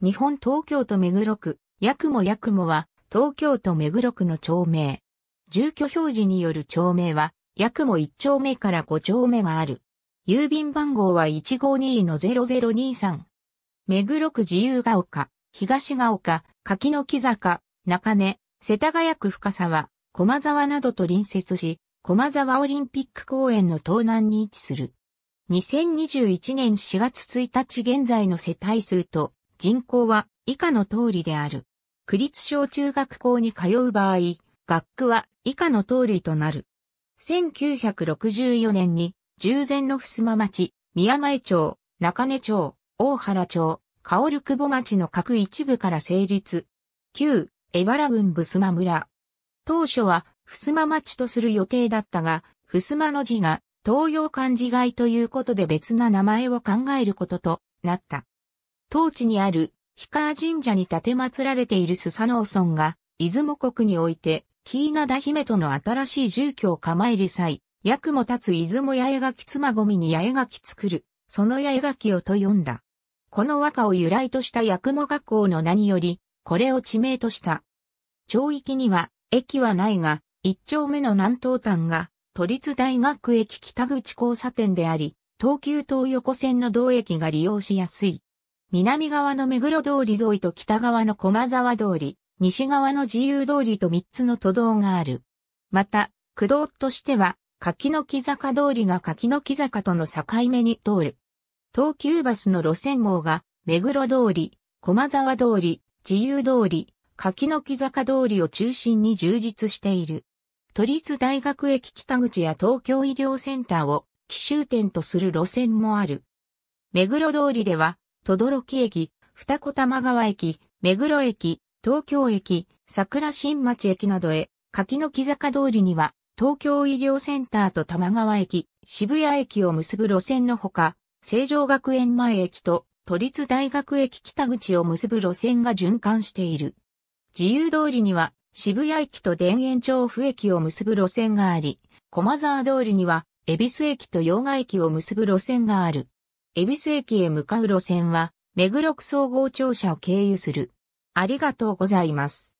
日本東京都目黒区、八雲八雲は、東京都目黒区の町名。住居表示による町名は、八雲1丁目から5丁目がある。郵便番号は152-0023。目黒区自由が丘、東が丘、柿の木坂、中根、世田谷区深沢、駒沢などと隣接し、駒沢オリンピック公園の東南に位置する。2021年4月1日現在の世帯数と、人口は以下の通りである。区立小中学校に通う場合、学区は以下の通りとなる。1964年に、従前の襖町、宮前町、中根町、大原町、薫久保町の各一部から成立。旧、江原郡襖村。当初は、襖町とする予定だったが、襖の字が東洋漢字街ということで別な名前を考えることとなった。当地にある氷川神社に建て祀られているスサノオ村が、出雲国において、キーナダ姫との新しい住居を構える際、役も立つ出雲八重垣妻ごみに八重垣作る、その八重垣をと呼んだ。この和歌を由来とした役も学校の名により、これを地名とした。町域には、駅はないが、一丁目の南東端が、都立大学駅北口交差点であり、東急東横線の同駅が利用しやすい。南側の目黒通り沿いと北側の駒沢通り、西側の自由通りと3つの都道がある。また、区道としては、柿の木坂通りが柿の木坂との境目に通る。東急バスの路線網が、目黒通り、駒沢通り、自由通り、柿の木坂通りを中心に充実している。都立大学駅北口や東京医療センターを奇襲点とする路線もある。目黒通りではとどろき駅、二子玉川駅、目黒駅、東京駅、桜新町駅などへ、柿の木坂通りには、東京医療センターと玉川駅、渋谷駅を結ぶ路線のほか、成城学園前駅と都立大学駅北口を結ぶ路線が循環している。自由通りには渋谷駅と田園調布駅を結ぶ路線があり、駒沢通りには恵比寿駅と洋賀駅を結ぶ路線がある。恵比寿駅へ向かう路線は、目黒区総合庁舎を経由する。ありがとうございます。